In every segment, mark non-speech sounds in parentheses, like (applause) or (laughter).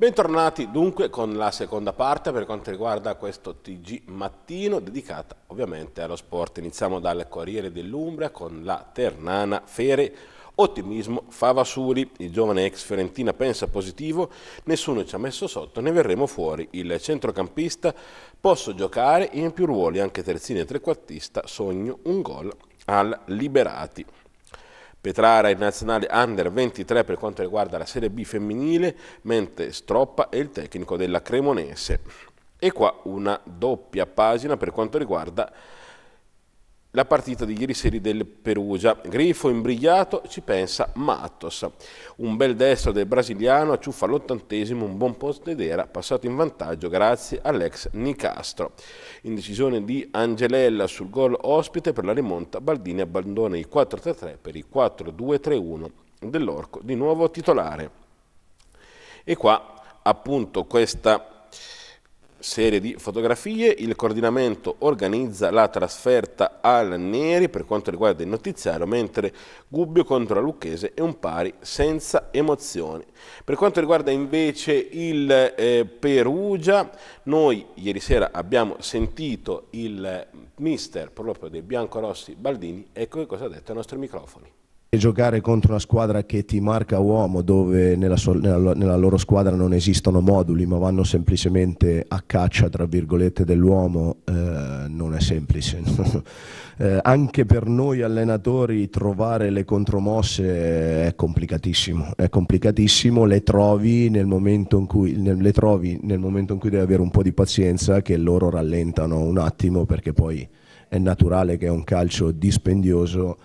Bentornati dunque con la seconda parte per quanto riguarda questo TG mattino dedicata ovviamente allo sport. Iniziamo dal Corriere dell'Umbria con la Ternana Fere. Ottimismo Favasuri, il giovane ex Fiorentina pensa positivo, nessuno ci ha messo sotto, ne verremo fuori. Il centrocampista posso giocare in più ruoli, anche terzini e trequartista, sogno un gol al Liberati. Petrara è il nazionale under 23 per quanto riguarda la Serie B femminile, mentre Stroppa è il tecnico della Cremonese. E qua una doppia pagina per quanto riguarda la partita di ieri sera del Perugia. Grifo imbrigliato, ci pensa Matos. Un bel destro del brasiliano acciuffa l'ottantesimo, un buon posto ed era passato in vantaggio grazie all'ex Nicastro. Indecisione di Angelella sul gol ospite per la rimonta, Baldini abbandona i 4-3-3 per i 4-2-3-1 dell'Orco, di nuovo titolare. E qua appunto questa serie di fotografie, il coordinamento organizza la trasferta al Neri per quanto riguarda il notiziario, mentre Gubbio contro la Lucchese è un pari senza emozioni. Per quanto riguarda invece il eh, Perugia, noi ieri sera abbiamo sentito il mister proprio dei biancorossi Baldini, ecco che cosa ha detto ai nostri microfoni e giocare contro una squadra che ti marca uomo dove nella, sua, nella, nella, loro squadra non esistono moduli ma vanno semplicemente a caccia tra virgolette dell'uomo eh, non è semplice no? (laughs) eh, anche per noi allenatori trovare le contromosse è complicatissimo è complicatissimo le trovi nel momento in cui nel, le trovi nel momento in cui devi avere un po' di pazienza che loro rallentano un attimo perché poi è naturale che è un calcio dispendioso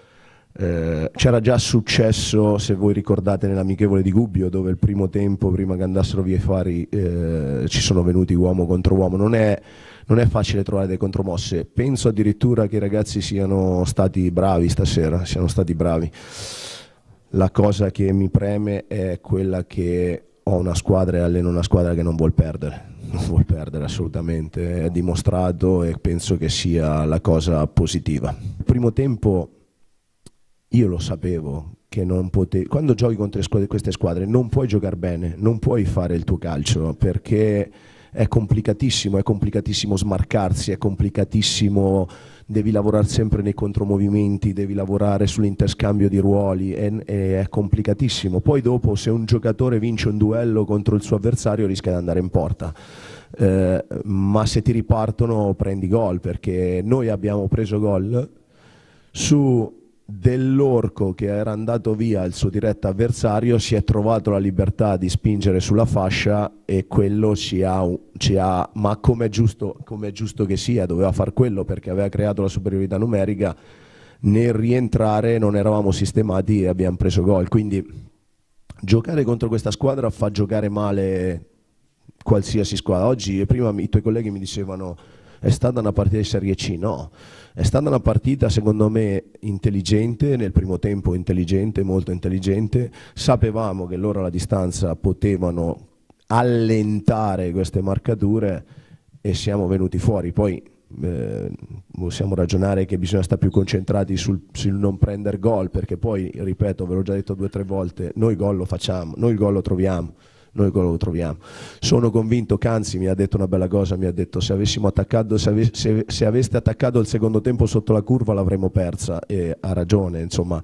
eh, c'era già successo, se voi ricordate, nell'amichevole di Gubbio, dove il primo tempo, prima che andassero via i fari, eh, ci sono venuti uomo contro uomo. Non è, non è, facile trovare delle contromosse. Penso addirittura che i ragazzi siano stati bravi stasera, siano stati bravi. La cosa che mi preme è quella che ho una squadra e alleno una squadra che non vuol perdere, non vuol perdere assolutamente, è dimostrato e penso che sia la cosa positiva. Il primo tempo io lo sapevo che non potevo, quando giochi contro squadre, queste squadre non puoi giocare bene, non puoi fare il tuo calcio perché è complicatissimo, è complicatissimo smarcarsi, è complicatissimo, devi lavorare sempre nei contromovimenti, devi lavorare sull'interscambio di ruoli, è, è, complicatissimo. Poi dopo se un giocatore vince un duello contro il suo avversario rischia di andare in porta. Eh, ma se ti ripartono prendi gol perché noi abbiamo preso gol su dell'orco che era andato via il suo diretto avversario si è trovato la libertà di spingere sulla fascia e quello ci ha, ci ha ma come è giusto, giusto, che sia, doveva far quello perché aveva creato la superiorità numerica, nel rientrare non eravamo sistemati e abbiamo preso gol, quindi giocare contro questa squadra fa giocare male qualsiasi squadra. Oggi prima i tuoi colleghi mi dicevano è stata una partita di Serie C, no. È stata una partita secondo me intelligente, nel primo tempo intelligente, molto intelligente. Sapevamo che loro alla distanza potevano allentare queste marcature e siamo venuti fuori. Poi eh, possiamo ragionare che bisogna stare più concentrati sul, sul non prendere gol, perché poi, ripeto, ve l'ho già detto due o tre volte, noi gol lo facciamo, noi il gol lo troviamo noi quello lo troviamo. Sono convinto che anzi mi ha detto una bella cosa, mi ha detto se, attaccato, se, ave, se aveste attaccato il secondo tempo sotto la curva l'avremmo persa e ha ragione, insomma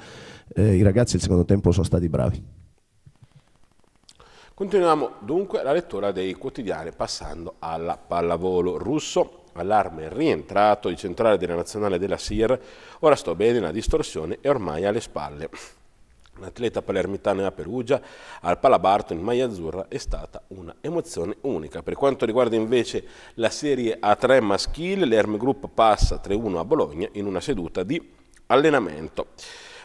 eh, i ragazzi il secondo tempo sono stati bravi. Continuiamo dunque la lettura dei quotidiani passando alla pallavolo russo allarme rientrato, il centrale della nazionale della SIR, ora sto bene, la distorsione è ormai alle spalle. L'atleta palermitano a Perugia, al Palabarto in maglia azzurra, è stata un'emozione unica. Per quanto riguarda invece la serie A3 maschile, l'Erm Group passa 3-1 a Bologna in una seduta di allenamento.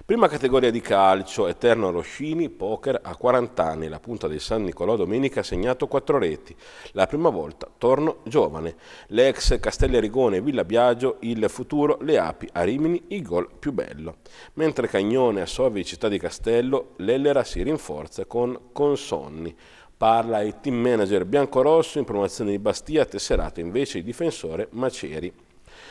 Prima categoria di calcio, Eterno Roscini, poker a 40 anni, la punta del San Nicolò domenica ha segnato quattro reti. La prima volta torno giovane. L'ex Castellerigone Villa Biagio, il futuro Le Api a Rimini, il gol più bello. Mentre Cagnone assolve Città di Castello, l'Ellera si rinforza con Consonni. Parla il team manager biancorosso in promozione di Bastia, tesserato invece il difensore Maceri.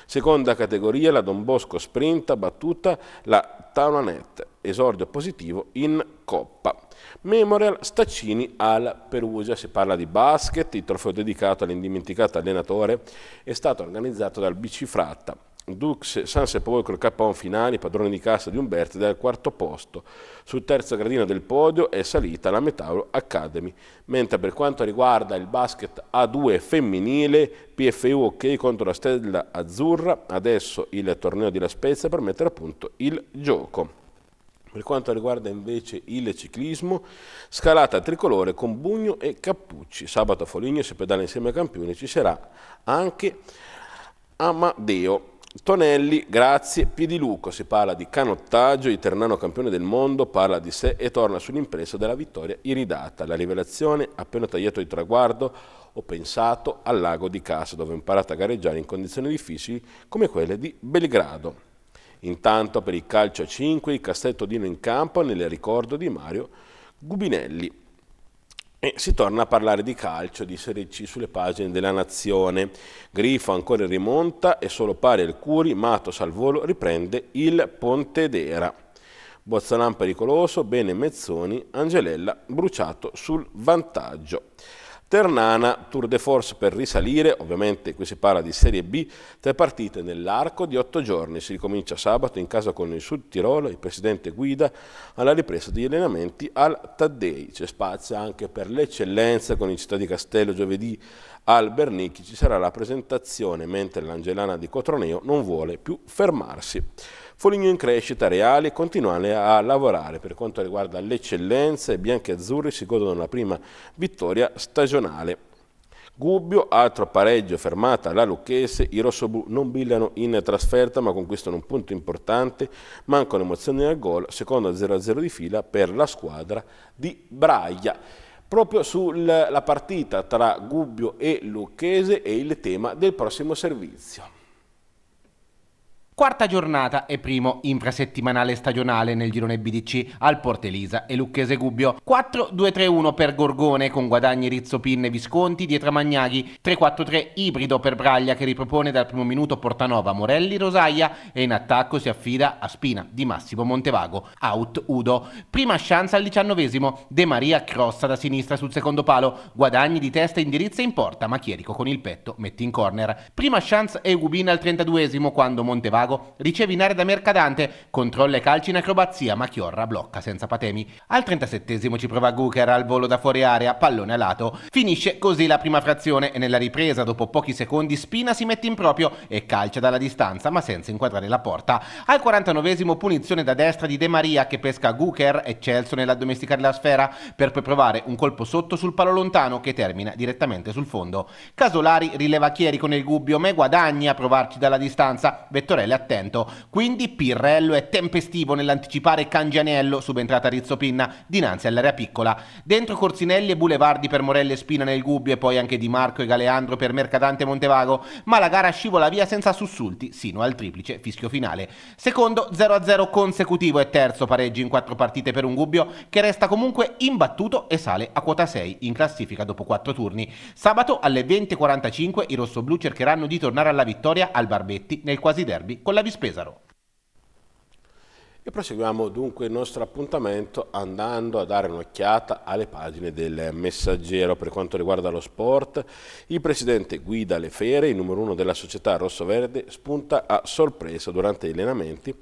Seconda categoria la Don Bosco Sprinta battuta la Taunanet, esordio positivo in Coppa. Memorial Staccini al Perugia, si parla di basket, il trofeo dedicato all'indimenticato allenatore è stato organizzato dal BC Fratta. Dux San Sepolcro col K1 padrone di cassa di Umberti, dal quarto posto. Sul terzo gradino del podio è salita la Metauro Academy, mentre per quanto riguarda il basket A2 femminile, PFU ok contro la Stella Azzurra, adesso il torneo di La Spezia per mettere a punto il gioco. Per quanto riguarda invece il ciclismo, scalata tricolore con Bugno e Cappucci. Sabato a Foligno si pedala insieme ai campioni, ci sarà anche Amadeo. Tonelli, grazie, Piediluco si parla di canottaggio, il ternano campione del mondo parla di sé e torna sull'impresa della vittoria iridata. La rivelazione, appena tagliato il traguardo, ho pensato al lago di casa dove ho imparato a gareggiare in condizioni difficili come quelle di Belgrado. Intanto per il calcio a 5 il Castetto Dino in campo nel ricordo di Mario Gubinelli. E si torna a parlare di calcio, di Serie C sulle pagine della Nazione. Grifo ancora rimonta e solo pare il Curi, Matos al volo riprende il Pontedera. Bozzalan pericoloso, bene Mezzoni, Angelella bruciato sul vantaggio. Ternana, tour de force per risalire, ovviamente qui si parla di Serie B, tre partite nell'arco di otto giorni, si ricomincia sabato in casa con il Sud Tirolo, il presidente guida alla ripresa degli allenamenti al Taddei, c'è spazio anche per l'eccellenza con il Città di Castello giovedì al Bernicchi ci sarà la presentazione mentre l'Angelana di Cotroneo non vuole più fermarsi. Foligno in crescita reale continuare a lavorare per quanto riguarda l'eccellenza i bianchi e azzurri si godono la prima vittoria stagionale. Gubbio, altro pareggio, fermata la Lucchese, i rossoblu non brillano in trasferta ma conquistano un punto importante, mancano emozioni al gol, secondo 0-0 di fila per la squadra di Braia proprio sulla partita tra Gubbio e Lucchese e il tema del prossimo servizio. Quarta giornata e primo infrasettimanale stagionale nel girone BDC al Portelisa e Lucchese Gubbio. 4-2-3-1 per Gorgone con guadagni Rizzo Pinne Visconti dietro a Magnaghi. 3-4-3 ibrido per Braglia che ripropone dal primo minuto Portanova, Morelli, Rosaia e in attacco si affida a Spina di Massimo Montevago. Out Udo. Prima chance al diciannovesimo. De Maria crossa da sinistra sul secondo palo. Guadagni di testa indirizza in porta ma Chierico con il petto mette in corner. Prima chance e Gubina al trentaduesimo quando Montevago Drago, riceve in area da Mercadante, controlla i calci in acrobazia, ma Chiorra blocca senza patemi. Al 37 ci prova Guker al volo da fuori area, pallone a lato. Finisce così la prima frazione e nella ripresa, dopo pochi secondi, Spina si mette in proprio e calcia dalla distanza, ma senza inquadrare la porta. Al 49 punizione da destra di De Maria che pesca Guker e Celso nell'addomesticare la sfera, per poi provare un colpo sotto sul palo lontano che termina direttamente sul fondo. Casolari rileva Chieri con il gubbio, ma guadagna a provarci dalla distanza. Vettorelli attento. Quindi Pirrello è tempestivo nell'anticipare Cangianello, subentrata Rizzo Pinna, dinanzi all'area piccola. Dentro Corsinelli e Bulevardi per Morelli e Spina nel Gubbio e poi anche Di Marco e Galeandro per Mercadante e Montevago, ma la gara scivola via senza sussulti sino al triplice fischio finale. Secondo 0-0 consecutivo e terzo pareggi in quattro partite per un Gubbio che resta comunque imbattuto e sale a quota 6 in classifica dopo quattro turni. Sabato alle 20.45 i rossoblù cercheranno di tornare alla vittoria al Barbetti nel quasi derby con la Vispesaro. E proseguiamo dunque il nostro appuntamento andando a dare un'occhiata alle pagine del Messaggero per quanto riguarda lo sport. Il presidente Guida Le Fere, il numero uno della società rosso-verde, spunta a sorpresa durante gli allenamenti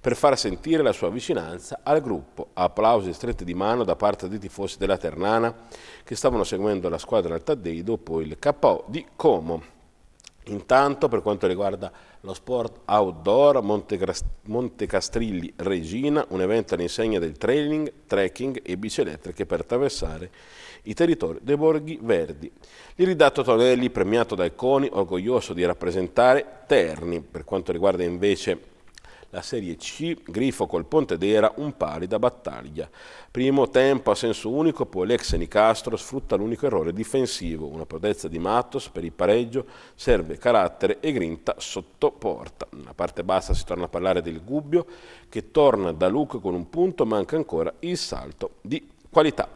per far sentire la sua vicinanza al gruppo. Applausi e strette di mano da parte dei tifosi della Ternana che stavano seguendo la squadra al Taddei dopo il KO di Como. Intanto per quanto riguarda lo sport outdoor, Montecastrilli Regina, un evento all'insegna del trailing, trekking e bici elettriche per attraversare i territori dei borghi verdi. L'iridato Tonelli, premiato dal CONI, orgoglioso di rappresentare Terni. Per quanto riguarda invece la Serie C, Grifo col Pontedera, un pari da battaglia. Primo tempo a senso unico, poi l'ex Nicastro sfrutta l'unico errore difensivo, una prodezza di Matos per il pareggio, serve carattere e grinta sotto porta. Nella parte bassa si torna a parlare del Gubbio che torna da Luc con un punto, manca ancora il salto di qualità.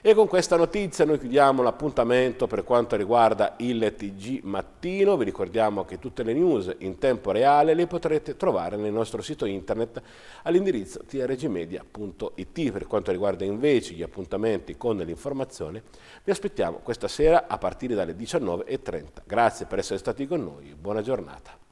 E con questa notizia noi chiudiamo l'appuntamento per quanto riguarda il TG Mattino. Vi ricordiamo che tutte le news in tempo reale le potrete trovare nel nostro sito internet all'indirizzo trgmedia.it. Per quanto riguarda invece gli appuntamenti con l'informazione, vi aspettiamo questa sera a partire dalle 19.30. Grazie per essere stati con noi, buona giornata.